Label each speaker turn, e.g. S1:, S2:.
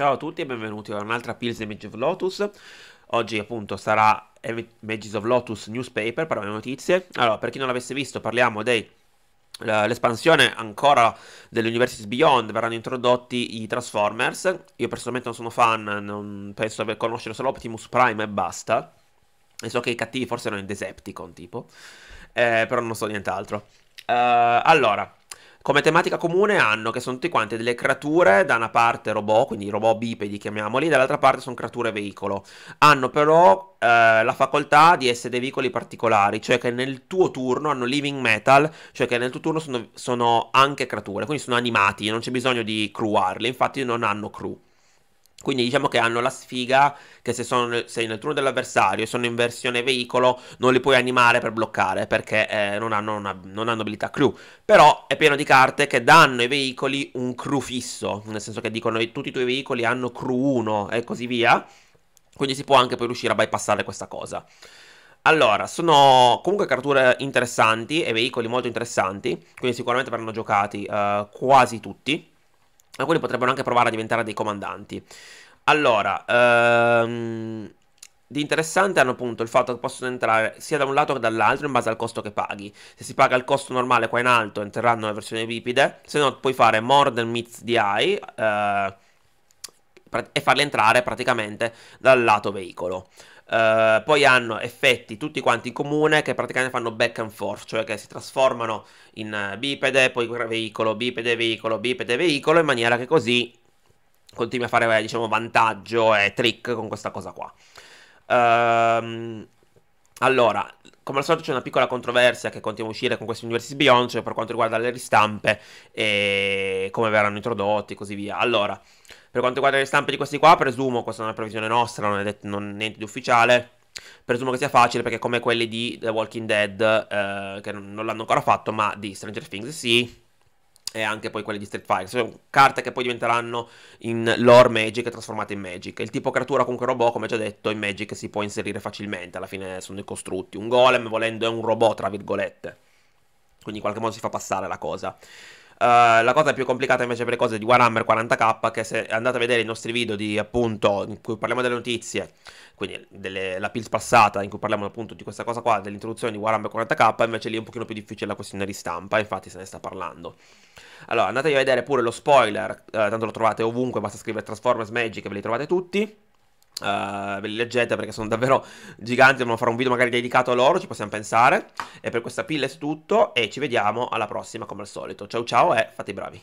S1: Ciao a tutti e benvenuti ad un'altra Pills Image of Lotus. Oggi appunto sarà Images of Lotus Newspaper, parliamo di notizie. Allora, per chi non l'avesse visto, parliamo dell'espansione eh, ancora delle Universities Beyond verranno introdotti i Transformers. Io personalmente non sono fan, non penso di conoscere solo Optimus Prime e basta. E so che i cattivi forse erano in Decepticon, tipo. Eh, però non so nient'altro. Uh, allora, come tematica comune hanno che sono tutti quanti delle creature, da una parte robot, quindi robot bipedi chiamiamoli, dall'altra parte sono creature veicolo. Hanno però eh, la facoltà di essere dei veicoli particolari, cioè che nel tuo turno hanno living metal, cioè che nel tuo turno sono, sono anche creature, quindi sono animati, non c'è bisogno di crewarli, infatti non hanno crew. Quindi diciamo che hanno la sfiga che se sono, sei nel turno dell'avversario e sono in versione veicolo non li puoi animare per bloccare perché eh, non, hanno una, non, hanno abilità crew. Però è pieno di carte che danno ai veicoli un crew fisso, nel senso che dicono che tutti i tuoi veicoli hanno crew 1 e così via. Quindi si può anche poi riuscire a bypassare questa cosa. Allora, sono comunque creature interessanti e veicoli molto interessanti, quindi sicuramente verranno giocati eh, quasi tutti. Alcuni potrebbero anche provare a diventare dei comandanti. Allora, ehm, di interessante hanno appunto il fatto che possono entrare sia da un lato che dall'altro in base al costo che paghi. Se si paga il costo normale qua in alto entreranno la versione bipede, se no puoi fare more than meets the eye, eh, e farle entrare praticamente dal lato veicolo. Uh, poi hanno effetti tutti quanti in comune che praticamente fanno back and forth, cioè che si trasformano in eh, bipede, poi veicolo, bipede, veicolo, bipede, veicolo, in maniera che così continui a fare, eh, diciamo, vantaggio e trick con questa cosa qua. Uh, allora, come al solito c'è una piccola controversia che continua a uscire con questi universi Beyond, cioè per quanto riguarda le ristampe e come verranno introdotti e così via. Allora, per quanto riguarda le ristampe di questi qua, presumo, questa è una previsione nostra, non è detto, non, niente di ufficiale, presumo che sia facile perché come quelli di The Walking Dead, eh, che non l'hanno ancora fatto, ma di Stranger Things sì, e anche poi quelle di Street Fighter, cioè, carte che poi diventeranno in lore Magic e trasformate in Magic. Il tipo creatura comunque robot, come già detto, in Magic si può inserire facilmente, alla fine sono i costrutti. Un golem, volendo, è un robot, tra virgolette. Quindi in qualche modo si fa passare la cosa. Eh, la cosa più complicata invece per le cose di Warhammer 40k, che se andate a vedere i nostri video di appunto, in cui parliamo delle notizie, quindi delle, la pills passata, in cui parliamo appunto di questa cosa qua, dell'introduzione di Warhammer 40k, invece lì è un pochino più difficile la questione ristampa, infatti se ne sta parlando. Allora, andatevi a vedere pure lo spoiler, eh, tanto lo trovate ovunque, basta scrivere Transformers Magic e ve li trovate tutti. Uh, ve li leggete perché sono davvero giganti. Dobbiamo fare un video magari dedicato a loro. Ci possiamo pensare. E per questa pill è tutto. E ci vediamo alla prossima, come al solito. Ciao ciao e fate i bravi.